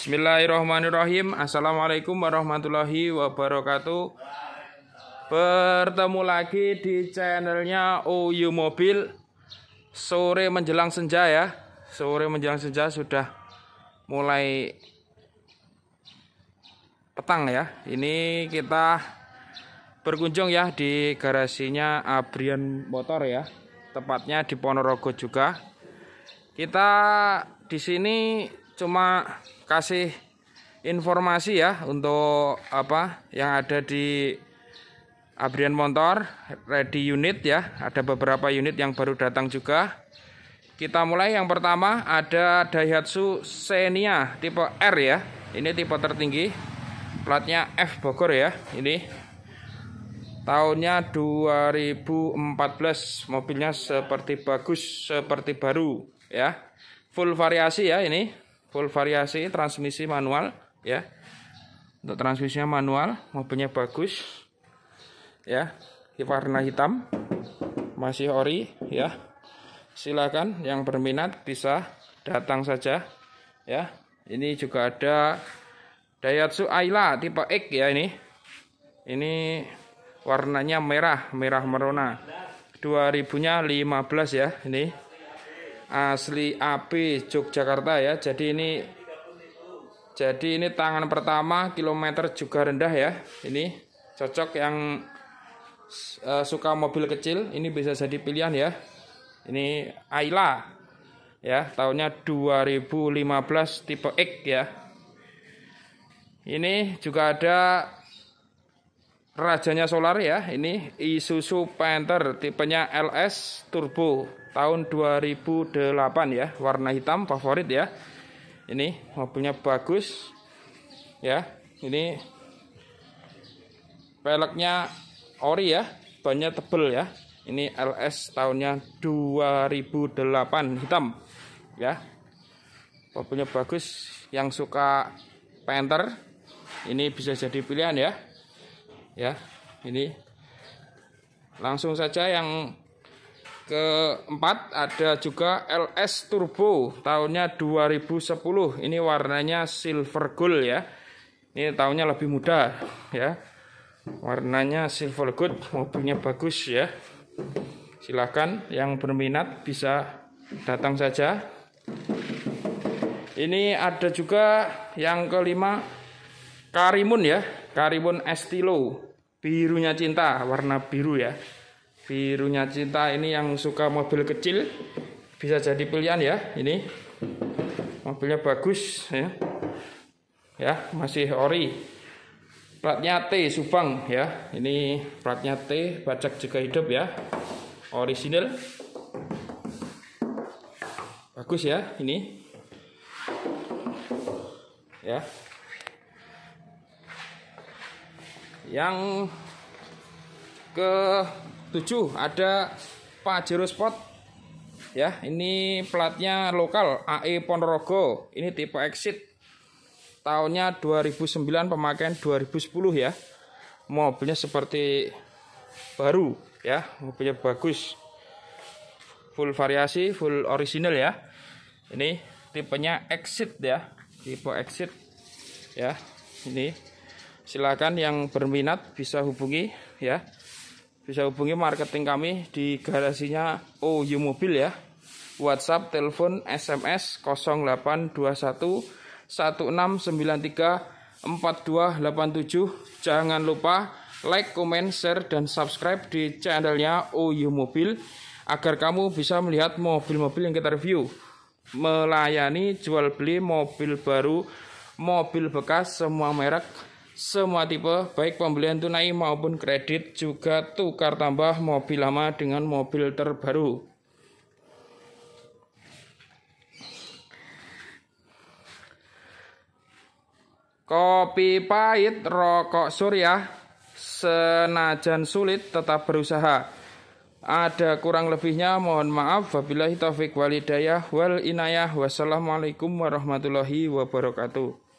Bismillahirrahmanirrahim. Assalamualaikum warahmatullahi wabarakatuh. Bertemu lagi di channelnya OU Mobil. Sore menjelang senja ya. Sore menjelang senja sudah mulai petang ya. Ini kita berkunjung ya di garasinya Abrian Motor ya. Tepatnya di Ponorogo juga. Kita di sini cuma kasih informasi ya untuk apa yang ada di Abrian Motor ready unit ya. Ada beberapa unit yang baru datang juga. Kita mulai yang pertama ada Daihatsu Xenia tipe R ya. Ini tipe tertinggi. Platnya F Bogor ya. Ini tahunnya 2014. Mobilnya seperti bagus, seperti baru ya. Full variasi ya ini full variasi transmisi manual ya untuk transmisinya manual mobilnya bagus ya warna hitam masih ori ya silakan yang berminat bisa datang saja ya ini juga ada Daihatsu Ayla tipe X ya ini ini warnanya merah merah merona 2000 nya 15 ya ini asli AP Yogyakarta ya. Jadi ini jadi ini tangan pertama kilometer juga rendah ya. Ini cocok yang uh, suka mobil kecil, ini bisa jadi pilihan ya. Ini Ayla ya, tahunnya 2015 tipe X ya. Ini juga ada rajanya solar ya ini Isuzu Panther tipenya LS Turbo tahun 2008 ya warna hitam favorit ya ini mobilnya bagus ya ini peleknya ori ya bannya tebel ya ini LS tahunnya 2008 hitam ya mobilnya bagus yang suka Panther ini bisa jadi pilihan ya ya ini langsung saja yang keempat ada juga LS Turbo tahunnya 2010 ini warnanya silver gold ya ini tahunnya lebih muda ya warnanya silver gold mobilnya bagus ya silahkan yang berminat bisa datang saja ini ada juga yang kelima Karimun ya Karibun Estilo, birunya cinta, warna biru ya. Birunya cinta ini yang suka mobil kecil bisa jadi pilihan ya. Ini mobilnya bagus ya. Ya, masih ori. Platnya T Subang ya. Ini platnya T, bajak juga hidup ya. original Bagus ya ini. Ya. Yang ke tujuh ada Pajero Sport ya ini platnya lokal AE Ponorogo ini tipe exit tahunnya 2009 pemakaian 2010 ya mobilnya seperti baru ya mobilnya bagus full variasi full original ya ini tipenya exit ya tipe exit ya ini silakan yang berminat bisa hubungi ya bisa hubungi marketing kami di garasinya OU Mobil ya WhatsApp telepon SMS 0821 1693 4287 jangan lupa like, comment, share, dan subscribe di channelnya OU Mobil agar kamu bisa melihat mobil-mobil yang kita review melayani jual beli mobil baru mobil bekas semua merek semua tipe, baik pembelian tunai maupun kredit, juga tukar tambah mobil lama dengan mobil terbaru. Kopi pahit, rokok surya senajan sulit tetap berusaha. Ada kurang lebihnya mohon maaf. Wabillahi taufik walidayah wal inayah. Wassalamualaikum warahmatullahi wabarakatuh.